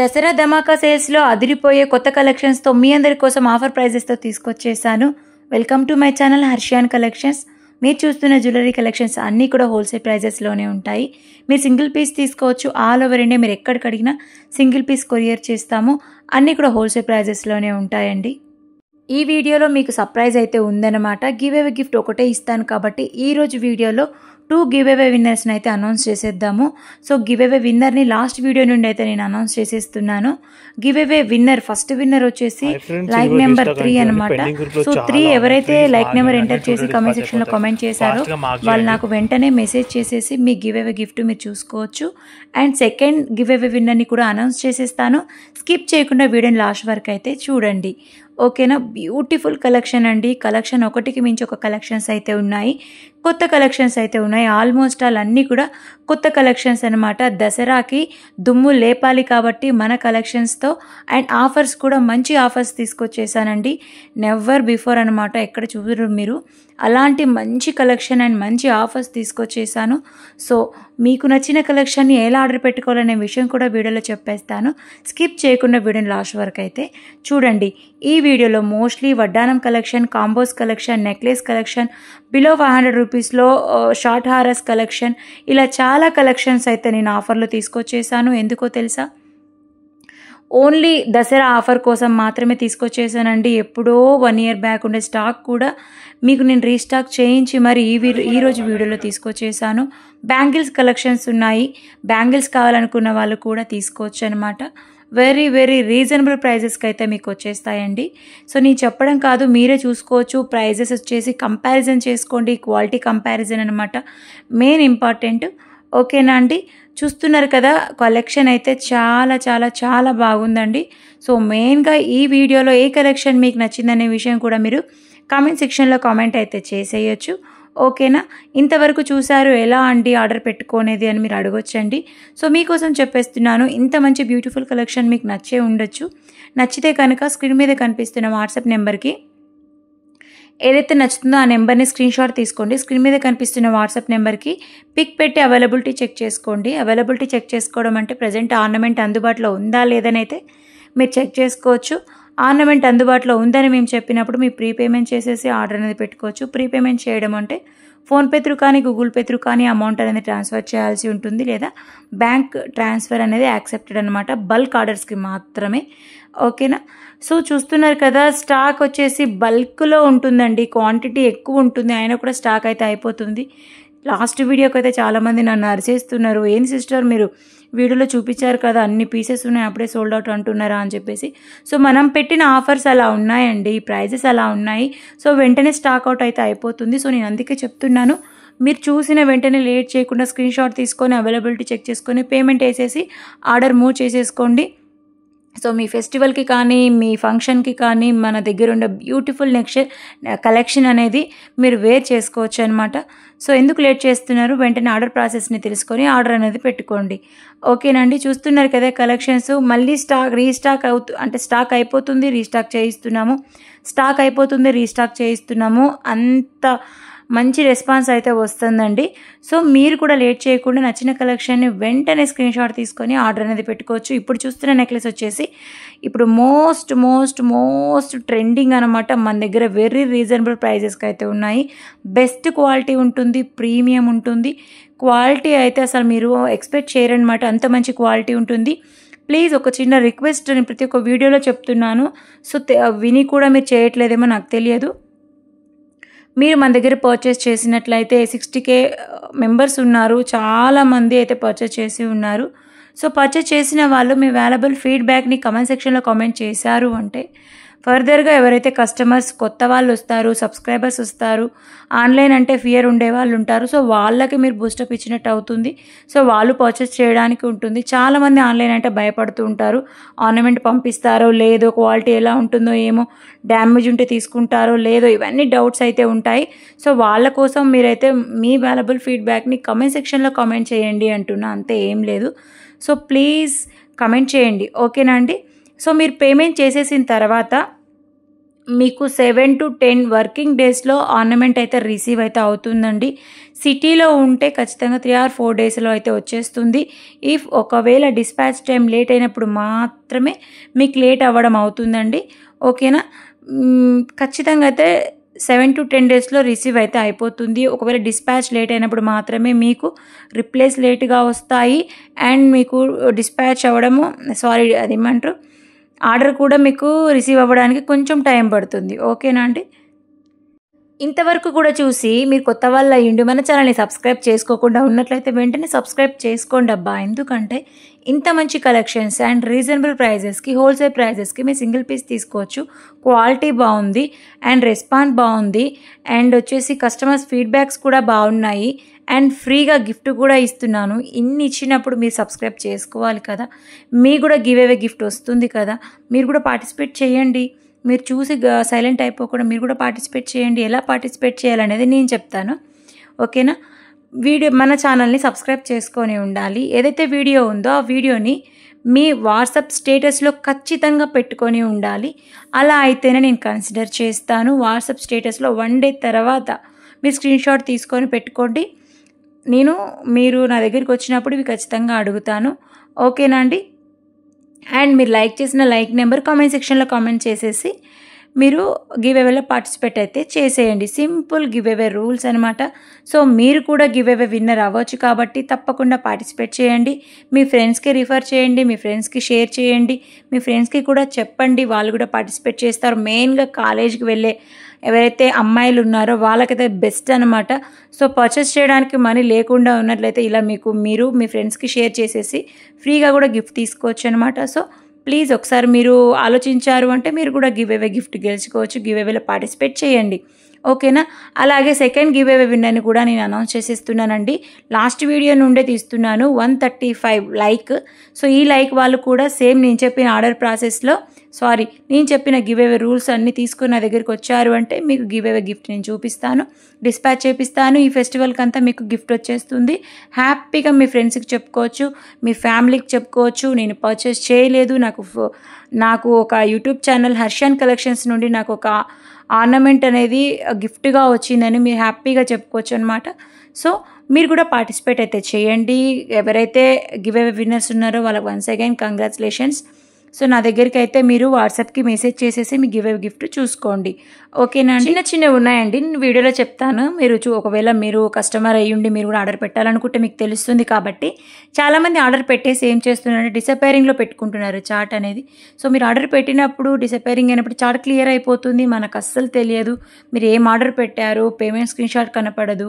దసరా ధమాకా సేల్స్లో అదిరిపోయే కొత్త కలెక్షన్స్తో మీ అందరి కోసం ఆఫర్ ప్రైజెస్తో తీసుకొచ్చేసాను welcome to my channel Harshiyan collections మీరు చూస్తున్న జ్యువెలరీ కలెక్షన్స్ అన్నీ కూడా హోల్సేల్ ప్రైజెస్లోనే ఉంటాయి మీరు సింగిల్ పీస్ తీసుకోవచ్చు ఆల్ ఓవర్ ఇండియా మీరు ఎక్కడికడిగినా సింగిల్ పీస్ కొరియర్ చేస్తాము అన్నీ కూడా హోల్సేల్ ప్రైజెస్లోనే ఉంటాయండి ఈ వీడియోలో మీకు సర్ప్రైజ్ అయితే ఉందన్నమాట గివ్ గివేవే గిఫ్ట్ ఒకటే ఇస్తాను కాబట్టి ఈరోజు వీడియోలో టూ గివ్ అవే విన్నర్స్ని అయితే అనౌన్స్ చేసేద్దాము సో గివేవే విన్నర్ని లాస్ట్ వీడియో నుండి అయితే నేను అనౌన్స్ చేసేస్తున్నాను give giveaway winner first winner వచ్చేసి లైక్ నెంబర్ త్రీ అనమాట సో త్రీ ఎవరైతే లైక్ నెంబర్ ఎంటర్ చేసి కమెంట్ సెక్షన్లో కమెంట్ చేశారో వాళ్ళు నాకు వెంటనే మెసేజ్ చేసేసి మీ గివ్ గివేవే గిఫ్ట్ మీరు చూసుకోవచ్చు అండ్ సెకండ్ గివ్ గివేవే విన్నర్ని కూడా అనౌన్స్ చేసేస్తాను స్కిప్ చేయకుండా వీడియోని లాస్ట్ వరకు అయితే చూడండి ఓకేనా బ్యూటిఫుల్ కలెక్షన్ అండి కలెక్షన్ ఒకటికి మించి ఒక కలెక్షన్స్ అయితే ఉన్నాయి కొత్త కలెక్షన్స్ అయితే ఉన్నాయి ఆల్మోస్ట్ ఆల్ అన్నీ కూడా కొత్త కలెక్షన్స్ అనమాట దసరాకి దుమ్ము లేపాలి కాబట్టి మన కలెక్షన్స్తో అండ్ ఆఫర్స్ కూడా మంచి ఆఫర్స్ తీసుకొచ్చేసానండి నెవర్ బిఫోర్ అనమాట ఎక్కడ చూడరు మీరు అలాంటి మంచి కలెక్షన్ అండ్ మంచి ఆఫర్స్ తీసుకొచ్చేసాను సో మీకు నచ్చిన కలెక్షన్ని ఎలా ఆర్డర్ పెట్టుకోవాలనే విషయం కూడా వీడియోలో చెప్పేస్తాను స్కిప్ చేయకుండా వీడియోని లాస్ట్ వరకు అయితే చూడండి ఈ వీడియోలో మోస్ట్లీ వడ్డానం collection combos collection necklace collection below five hundred రూపీస్లో షార్ట్ హారస్ కలెక్షన్ ఇలా చాలా కలెక్షన్స్ అయితే నేను ఆఫర్లో తీసుకొచ్చేసాను ఎందుకో తెలుసా ఓన్లీ దసరా ఆఫర్ కోసం మాత్రమే తీసుకొచ్చేసానండి ఎప్పుడో వన్ ఇయర్ బ్యాక్ ఉండే స్టాక్ కూడా మీకు నేను రీస్టాక్ చేయించి మరి ఈ ఈరోజు వీడియోలో తీసుకొచ్చేసాను బ్యాంగిల్స్ కలెక్షన్స్ ఉన్నాయి బ్యాంగిల్స్ కావాలనుకున్న వాళ్ళు కూడా తీసుకోవచ్చు అనమాట వెరీ వెరీ రీజనబుల్ ప్రైజెస్కి అయితే మీకు వచ్చేస్తాయండి సో నేను చెప్పడం కాదు మీరే చూసుకోవచ్చు ప్రైజెస్ వచ్చేసి కంపారిజన్ చేసుకోండి క్వాలిటీ కంపారిజన్ అనమాట మెయిన్ ఇంపార్టెంట్ ఓకేనా అండి చూస్తున్నారు కదా కలెక్షన్ అయితే చాలా చాలా చాలా బాగుందండి సో మెయిన్గా ఈ వీడియోలో ఏ కలెక్షన్ మీకు నచ్చిందనే విషయం కూడా మీరు కామెంట్ సెక్షన్లో కామెంట్ అయితే చేసేయచ్చు ఓకేనా ఇంతవరకు చూశారు ఎలా అండి ఆర్డర్ పెట్టుకునేది అని మీరు అడగొచ్చండి సో మీకోసం చెప్పేస్తున్నాను ఇంత మంచి బ్యూటిఫుల్ కలెక్షన్ మీకు నచ్చే ఉండొచ్చు నచ్చితే కనుక స్క్రీన్ మీద కనిపిస్తున్న వాట్సాప్ నెంబర్కి ఏదైతే నచ్చుతుందో ఆ నెంబర్ని స్క్రీన్ షాట్ తీసుకోండి స్క్రీన్ మీద కనిపిస్తున్న వాట్సాప్ నెంబర్కి పిక్ పెట్టి అవైలబిలిటీ చెక్ చేసుకోండి అవైలబిలిటీ చెక్ చేసుకోవడం అంటే ప్రజెంట్ ఆర్నమెంట్ అందుబాటులో ఉందా లేదని అయితే మీరు చెక్ చేసుకోవచ్చు ఆర్నమెంట్ అందుబాటులో ఉందని మేము చెప్పినప్పుడు మీ ప్రీపేమెంట్ చేసేసి ఆర్డర్ అనేది పెట్టుకోవచ్చు ప్రీపేమెంట్ చేయడం అంటే ఫోన్పే త్రూ కానీ గూగుల్ పే త్రూ కానీ అమౌంట్ అనేది ట్రాన్స్ఫర్ చేయాల్సి ఉంటుంది లేదా బ్యాంక్ ట్రాన్స్ఫర్ అనేది యాక్సెప్టెడ్ అనమాట బల్క్ ఆర్డర్స్కి మాత్రమే ఓకేనా సో చూస్తున్నారు కదా స్టాక్ వచ్చేసి బల్క్లో ఉంటుందండి క్వాంటిటీ ఎక్కువ ఉంటుంది అయినా కూడా స్టాక్ అయితే అయిపోతుంది లాస్ట్ వీడియోకి అయితే చాలామంది నన్ను అరిచేస్తున్నారు ఏం సిస్టర్ మీరు వీడియోలో చూపించారు కదా అన్ని పీసెస్ ఉన్నాయి అప్పుడే సోల్డ్ అవుట్ అంటున్నారా అని చెప్పేసి సో మనం పెట్టిన ఆఫర్స్ అలా ఉన్నాయండి ప్రైజెస్ అలా ఉన్నాయి సో వెంటనే స్టాక్అవుట్ అయితే అయిపోతుంది సో నేను అందుకే చెప్తున్నాను మీరు చూసిన వెంటనే లేట్ చేయకుండా స్క్రీన్ షాట్ తీసుకొని అవైలబిలిటీ చెక్ చేసుకొని పేమెంట్ వేసేసి ఆర్డర్ మూవ్ చేసేసుకోండి సో మీ ఫెస్టివల్కి కానీ మీ ఫంక్షన్కి కానీ మన దగ్గర ఉండే బ్యూటిఫుల్ నెక్స్ట్ కలెక్షన్ అనేది మీరు వేర్ చేసుకోవచ్చు అనమాట సో ఎందుకు లేట్ చేస్తున్నారు వెంటనే ఆర్డర్ ప్రాసెస్ని తెలుసుకొని ఆర్డర్ అనేది పెట్టుకోండి ఓకేనండి చూస్తున్నారు కదా కలెక్షన్స్ మళ్ళీ స్టాక్ రీస్టాక్ అవుతు అంటే స్టాక్ అయిపోతుంది రీస్టాక్ చేయిస్తున్నాము స్టాక్ అయిపోతుంది రీస్టాక్ చేయిస్తున్నాము అంత మంచి రెస్పాన్స్ అయితే వస్తుందండి సో మీరు కూడా లేట్ చేయకుండా నచ్చిన కలెక్షన్ని వెంటనే స్క్రీన్ షాట్ తీసుకొని ఆర్డర్ అనేది పెట్టుకోవచ్చు ఇప్పుడు చూస్తున్న నెక్లెస్ వచ్చేసి ఇప్పుడు మోస్ట్ మోస్ట్ మోస్ట్ ట్రెండింగ్ అనమాట మన దగ్గర వెరీ రీజనబుల్ ప్రైజెస్కి అయితే ఉన్నాయి బెస్ట్ క్వాలిటీ ఉంటుంది ప్రీమియం ఉంటుంది క్వాలిటీ అయితే అసలు మీరు ఎక్స్పెక్ట్ చేయరనమాట అంత మంచి క్వాలిటీ ఉంటుంది ప్లీజ్ ఒక చిన్న రిక్వెస్ట్ అని ప్రతి ఒక్క వీడియోలో చెప్తున్నాను సో విని కూడా మీరు చేయట్లేదేమో నాకు తెలియదు మీరు మన దగ్గర పర్చేస్ చేసినట్లయితే సిక్స్టీ కే మెంబర్స్ ఉన్నారు చాలామంది అయితే పర్చేస్ చేసి ఉన్నారు సో పర్చేస్ చేసిన వాళ్ళు మీ వాల్యుబుల్ ఫీడ్బ్యాక్ని కమెంట్ సెక్షన్లో కామెంట్ చేశారు అంటే ఫర్దర్గా ఎవరైతే కస్టమర్స్ కొత్త వాళ్ళు వస్తారు సబ్స్క్రైబర్స్ వస్తారు ఆన్లైన్ అంటే ఫియర్ ఉండే వాళ్ళు ఉంటారు సో వాళ్ళకి మీరు బూస్టప్ ఇచ్చినట్టు అవుతుంది సో వాళ్ళు పర్చేస్ చేయడానికి ఉంటుంది చాలామంది ఆన్లైన్ అంటే భయపడుతూ ఉంటారు ఆర్నమెంట్ పంపిస్తారో లేదో క్వాలిటీ ఎలా ఉంటుందో ఏమో డ్యామేజ్ ఉంటే తీసుకుంటారో లేదో ఇవన్నీ డౌట్స్ అయితే ఉంటాయి సో వాళ్ళ కోసం మీరైతే మీ వ్యాలబుల్ ఫీడ్బ్యాక్ని కమెంట్ సెక్షన్లో కమెంట్ చేయండి అంటున్నా అంతే ఏం లేదు సో ప్లీజ్ కమెంట్ చేయండి ఓకేనా అండి సో మీరు పేమెంట్ చేసేసిన తర్వాత మీకు సెవెన్ టు టెన్ వర్కింగ్ డేస్లో ఆర్నమెంట్ అయితే రిసీవ్ అయితే అవుతుందండి సిటీలో ఉంటే ఖచ్చితంగా త్రీ ఆర్ ఫోర్ డేస్లో అయితే వచ్చేస్తుంది ఇఫ్ ఒకవేళ డిస్పాచ్ టైం లేట్ అయినప్పుడు మాత్రమే మీకు లేట్ అవ్వడం అవుతుందండి ఓకేనా ఖచ్చితంగా అయితే సెవెన్ టు టెన్ డేస్లో రిసీవ్ అయితే అయిపోతుంది ఒకవేళ డిస్పాచ్ లేట్ అయినప్పుడు మాత్రమే మీకు రిప్లేస్ లేట్గా వస్తాయి అండ్ మీకు డిస్పాచ్ అవ్వడము సారీ అదేమంటారు ఆర్డర్ కూడా మీకు రిసీవ్ అవ్వడానికి కొంచెం టైం పడుతుంది ఓకేనా అండి ఇంతవరకు కూడా చూసి మీరు కొత్త వాళ్ళ అయ్యిండు మన ఛానల్ని సబ్స్క్రైబ్ చేసుకోకుండా ఉన్నట్లయితే వెంటనే సబ్స్క్రైబ్ చేసుకోండి అబ్బా ఎందుకంటే ఇంత మంచి కలెక్షన్స్ అండ్ రీజనబుల్ ప్రైజెస్కి హోల్సేల్ ప్రైజెస్కి మీరు సింగిల్ పీస్ తీసుకోవచ్చు క్వాలిటీ బాగుంది అండ్ రెస్పాన్స్ బాగుంది అండ్ వచ్చేసి కస్టమర్స్ ఫీడ్బ్యాక్స్ కూడా బాగున్నాయి అండ్ ఫ్రీగా గిఫ్ట్ కూడా ఇస్తున్నాను ఇన్ని ఇచ్చినప్పుడు మీరు సబ్స్క్రైబ్ చేసుకోవాలి కదా మీ కూడా గివ్ అవే గిఫ్ట్ వస్తుంది కదా మీరు కూడా పార్టిసిపేట్ చేయండి మీరు చూసి సైలెంట్ అయిపోకుండా మీరు కూడా పార్టిసిపేట్ చేయండి ఎలా పార్టిసిపేట్ చేయాలనేది నేను చెప్తాను ఓకేనా వీడియో మన ఛానల్ని సబ్స్క్రైబ్ చేసుకొని ఉండాలి ఏదైతే వీడియో ఉందో ఆ వీడియోని మీ వాట్సాప్ స్టేటస్లో ఖచ్చితంగా పెట్టుకొని ఉండాలి అలా అయితేనే నేను కన్సిడర్ చేస్తాను వాట్సాప్ స్టేటస్లో వన్ డే తర్వాత మీ స్క్రీన్షాట్ తీసుకొని పెట్టుకోండి నేను మీరు నా దగ్గరికి వచ్చినప్పుడు ఇవి ఖచ్చితంగా అడుగుతాను ఓకేనా అండి అండ్ మీరు లైక్ చేసిన లైక్ నెంబర్ కామెంట్ సెక్షన్లో కామెంట్ చేసేసి మీరు గివ్ పార్టిసిపేట్ అయితే చేసేయండి సింపుల్ గివ్ అవే రూల్స్ అనమాట సో మీరు కూడా గివ్ విన్నర్ అవ్వచ్చు కాబట్టి తప్పకుండా పార్టిసిపేట్ చేయండి మీ ఫ్రెండ్స్కి రిఫర్ చేయండి మీ ఫ్రెండ్స్కి షేర్ చేయండి మీ ఫ్రెండ్స్కి కూడా చెప్పండి వాళ్ళు కూడా పార్టిసిపేట్ చేస్తారు మెయిన్గా కాలేజ్కి వెళ్ళే ఎవరైతే అమ్మాయిలు ఉన్నారో వాళ్ళకైతే బెస్ట్ అనమాట సో పర్చేస్ చేయడానికి మనీ లేకుండా ఉన్నట్లయితే ఇలా మీకు మీరు మీ ఫ్రెండ్స్కి షేర్ చేసేసి ఫ్రీగా కూడా గిఫ్ట్ తీసుకోవచ్చు అనమాట సో ప్లీజ్ ఒకసారి మీరు ఆలోచించారు అంటే మీరు కూడా గివ్ అవే గిఫ్ట్ గెలుచుకోవచ్చు గివ్ అవేలో పార్టిసిపేట్ చేయండి ఓకేనా అలాగే సెకండ్ గివ్ అవే విన్నర్ని కూడా నేను అనౌన్స్ చేసేస్తున్నానండి లాస్ట్ వీడియో నుండే తీస్తున్నాను one thirty five like so ఈ లైక్ వాళ్ళు కూడా సేమ్ నేను చెప్పిన ఆర్డర్ ప్రాసెస్లో సారీ నేను చెప్పిన గివ్ రూల్స్ అన్నీ తీసుకుని నా దగ్గరికి వచ్చారు అంటే మీకు గివ్ గిఫ్ట్ నేను చూపిస్తాను డిస్పాచ్ చేపిస్తాను ఈ ఫెస్టివల్కి అంతా మీకు గిఫ్ట్ వచ్చేస్తుంది హ్యాపీగా మీ ఫ్రెండ్స్కి చెప్పుకోవచ్చు మీ ఫ్యామిలీకి చెప్పుకోవచ్చు నేను పర్చేస్ చేయలేదు నాకు నాకు ఒక యూట్యూబ్ ఛానల్ హర్షన్ కలెక్షన్స్ నుండి నాకు ఒక ఆర్నమెంట్ అనేది గిఫ్ట్గా వచ్చిందని మీరు హ్యాపీగా చెప్పుకోవచ్చు అనమాట సో మీరు కూడా పార్టిసిపేట్ అయితే చేయండి ఎవరైతే గివ్ అవే విన్నర్స్ ఉన్నారో వాళ్ళకి వన్స్ అగైన్ కంగ్రాచులేషన్స్ సో నా దగ్గరికి అయితే మీరు వాట్సాప్కి మెసేజ్ చేసేసి మీ గివ్ గిఫ్ట్ చూసుకోండి ఓకేనా అండి చిన్న చిన్నవి ఉన్నాయండి నేను వీడియోలో చెప్తాను మీరు చూ ఒకవేళ మీరు కస్టమర్ అయ్యుండి మీరు కూడా ఆర్డర్ పెట్టాలనుకుంటే మీకు తెలుస్తుంది కాబట్టి చాలామంది ఆర్డర్ పెట్టేసి ఏం చేస్తున్నారంటే డిసపైరింగ్లో పెట్టుకుంటున్నారు చాట్ అనేది సో మీరు ఆర్డర్ పెట్టినప్పుడు డిసపైరింగ్ అయినప్పుడు చాట్ క్లియర్ అయిపోతుంది మనకు అస్సలు తెలియదు మీరు ఏం ఆర్డర్ పెట్టారు పేమెంట్ స్క్రీన్ షాట్ కనపడదు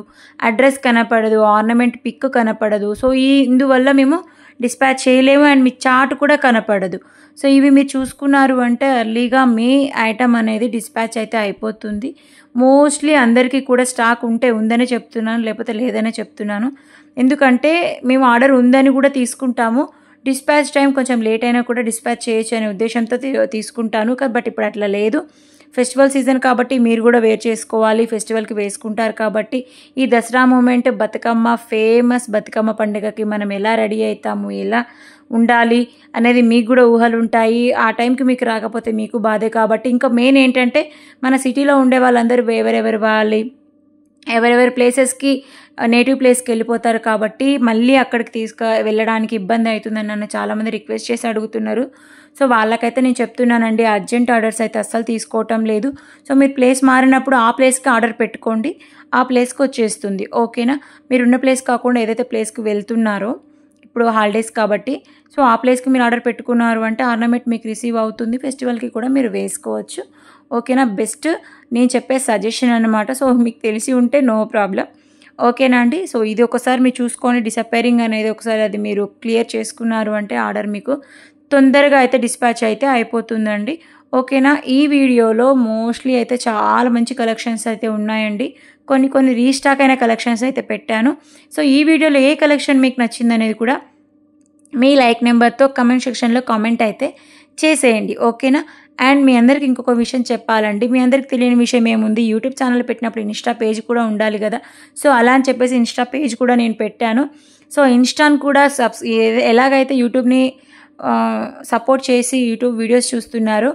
అడ్రస్ కనపడదు ఆర్నమెంట్ పిక్ కనపడదు సో ఈ ఇందువల్ల మేము డిస్పాచ్ చేయలేము అండ్ మీ చాట్ కూడా కనపడదు సో ఇవి మీరు చూసుకున్నారు అంటే ఎర్లీగా మీ ఐటమ్ అనేది డిస్పాచ్ అయితే అయిపోతుంది మోస్ట్లీ అందరికీ కూడా స్టాక్ ఉంటే ఉందనే చెప్తున్నాను లేకపోతే లేదనే చెప్తున్నాను ఎందుకంటే మేము ఆర్డర్ ఉందని కూడా తీసుకుంటాము డిస్పాచ్ టైం కొంచెం లేట్ అయినా కూడా డిస్పాచ్ చేయొచ్చు అనే ఉద్దేశంతో తీసుకుంటాను బట్ ఇప్పుడు అట్లా లేదు ఫెస్టివల్ సీజన్ కాబట్టి మీరు కూడా వేర్ చేసుకోవాలి ఫెస్టివల్కి వేసుకుంటారు కాబట్టి ఈ దసరా మూమెంట్ బతుకమ్మ ఫేమస్ బతుకమ్మ పండుగకి మనం ఎలా రెడీ అవుతాము ఎలా ఉండాలి అనేది మీకు కూడా ఊహలు ఉంటాయి ఆ టైంకి మీకు రాకపోతే మీకు బాధే కాబట్టి ఇంకా మెయిన్ ఏంటంటే మన సిటీలో ఉండే వాళ్ళందరూ ఎవరెవరు వాళ్ళు ఎవరెవరి ప్లేసెస్కి నేటివ్ ప్లేస్కి వెళ్ళిపోతారు కాబట్టి మళ్ళీ అక్కడికి తీసుకు వెళ్ళడానికి ఇబ్బంది అవుతుందని నన్ను చాలామంది రిక్వెస్ట్ చేసి అడుగుతున్నారు సో వాళ్ళకైతే నేను చెప్తున్నానండి అర్జెంట్ ఆర్డర్స్ అయితే అస్సలు తీసుకోవటం లేదు సో మీరు ప్లేస్ మారినప్పుడు ఆ ప్లేస్కి ఆర్డర్ పెట్టుకోండి ఆ ప్లేస్కి వచ్చేస్తుంది ఓకేనా మీరున్న ప్లేస్ కాకుండా ఏదైతే ప్లేస్కి వెళ్తున్నారో ఇప్పుడు హాలిడేస్ కాబట్టి సో ఆ ప్లేస్కి మీరు ఆర్డర్ పెట్టుకున్నారు అంటే ఆర్నమెంట్ మీకు రిసీవ్ అవుతుంది ఫెస్టివల్కి కూడా మీరు వేసుకోవచ్చు ఓకేనా బెస్ట్ నేను చెప్పే సజెషన్ అనమాట సో మీకు తెలిసి ఉంటే నో ప్రాబ్లం ఓకేనా అండి సో ఇది ఒకసారి మీరు చూసుకొని డిసప్పేరింగ్ అనేది ఒకసారి అది మీరు క్లియర్ చేసుకున్నారు అంటే ఆర్డర్ మీకు తొందరగా అయితే డిస్పాచ్ అయితే అయిపోతుందండి ఓకేనా ఈ వీడియోలో మోస్ట్లీ అయితే చాలా మంచి కలెక్షన్స్ అయితే ఉన్నాయండి కొన్ని కొన్ని రీస్టాక్ అయిన కలెక్షన్స్ అయితే పెట్టాను సో ఈ వీడియోలో ఏ కలెక్షన్ మీకు నచ్చిందనేది కూడా మీ లైక్ నెంబర్తో కమెంట్ సెక్షన్లో కామెంట్ అయితే చేసేయండి ఓకేనా అండ్ మీ అందరికి ఇంకొక విషయం చెప్పాలండి మీ అందరికి తెలియని విషయం ఏముంది యూట్యూబ్ ఛానల్ పెట్టినప్పుడు ఇన్స్టా పేజ్ కూడా ఉండాలి కదా సో అలా అని చెప్పేసి ఇన్స్టా పేజ్ కూడా నేను పెట్టాను సో ఇన్స్టాను కూడా సబ్స్ ఎలాగైతే యూట్యూబ్ని సపోర్ట్ చేసి యూట్యూబ్ వీడియోస్ చూస్తున్నారు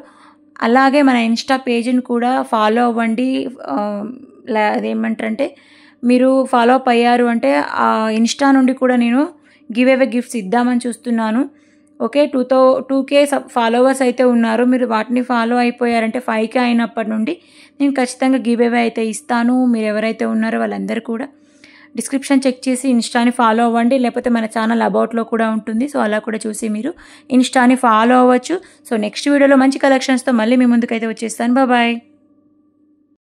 అలాగే మన ఇన్స్టా పేజ్ని కూడా ఫాలో అవ్వండి లే అదేమంటారంటే మీరు ఫాలో అప్ అయ్యారు అంటే ఆ ఇన్స్టా నుండి కూడా నేను గివ్ అవే గిఫ్ట్స్ ఇద్దామని చూస్తున్నాను okay two thou two K followers అయితే ఉన్నారు మీరు వాటిని ఫాలో అయిపోయారంటే ఫైవ్ కే అయినప్పటి నుండి నేను ఖచ్చితంగా గివ్ అవే అయితే ఇస్తాను మీరు ఎవరైతే ఉన్నారో వాళ్ళందరూ కూడా డిస్క్రిప్షన్ చెక్ చేసి ఇన్స్టాని ఫాలో అవ్వండి లేకపోతే మన ఛానల్ అబౌట్లో కూడా ఉంటుంది సో అలా కూడా చూసి మీరు ఇన్స్టాని ఫాలో అవ్వచ్చు సో నెక్స్ట్ వీడియోలో మంచి కలెక్షన్స్తో మళ్ళీ మీ ముందుకైతే వచ్చేస్తాను బాయ్